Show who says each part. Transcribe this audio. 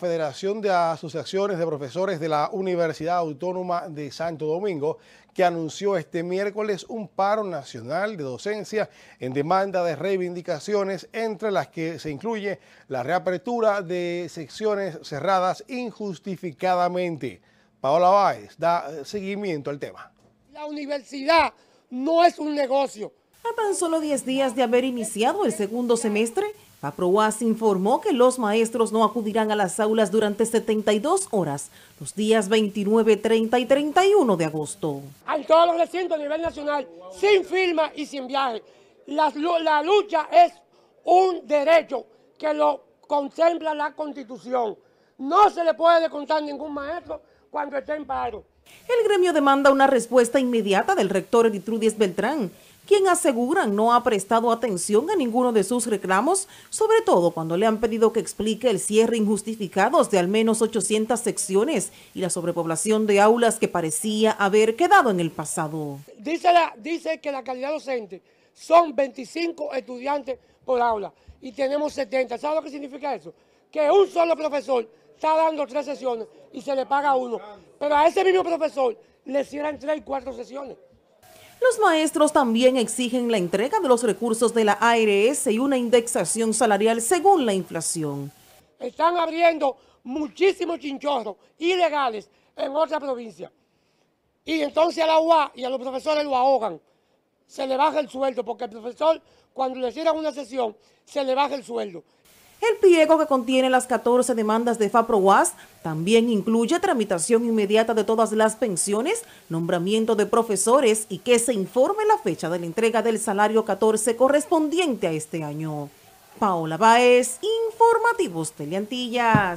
Speaker 1: Federación de Asociaciones de Profesores de la Universidad Autónoma de Santo Domingo, que anunció este miércoles un paro nacional de docencia en demanda de reivindicaciones, entre las que se incluye la reapertura de secciones cerradas injustificadamente. Paola Báez da seguimiento al tema.
Speaker 2: La universidad no es un negocio. A tan solo 10 días de haber iniciado el segundo semestre, PROAS informó que los maestros no acudirán a las aulas durante 72 horas, los días 29, 30 y 31 de agosto.
Speaker 3: A todos los recintos a nivel nacional, sin firma y sin viaje. La, la lucha es un derecho que lo contempla la Constitución. No se le puede contar ningún maestro cuando esté en paro.
Speaker 2: El gremio demanda una respuesta inmediata del rector Editrudis Beltrán, quien asegura no ha prestado atención a ninguno de sus reclamos, sobre todo cuando le han pedido que explique el cierre injustificado de al menos 800 secciones y la sobrepoblación de aulas que parecía haber quedado en el pasado.
Speaker 3: Dice, dice que la calidad docente son 25 estudiantes por aula y tenemos 70. ¿Sabe lo que significa eso? que un solo profesor está dando tres sesiones y se le paga uno. Pero a ese mismo profesor le cierran tres y cuatro sesiones.
Speaker 2: Los maestros también exigen la entrega de los recursos de la ARS y una indexación salarial según la inflación. Están abriendo
Speaker 3: muchísimos chinchorros ilegales en otra provincia. Y entonces a la UA y a los profesores lo ahogan. Se le baja el sueldo porque el profesor cuando le cierran una sesión se le baja el sueldo.
Speaker 2: El pliego que contiene las 14 demandas de FAPROAS también incluye tramitación inmediata de todas las pensiones, nombramiento de profesores y que se informe la fecha de la entrega del salario 14 correspondiente a este año. Paola Baez, Informativos Teleantillas.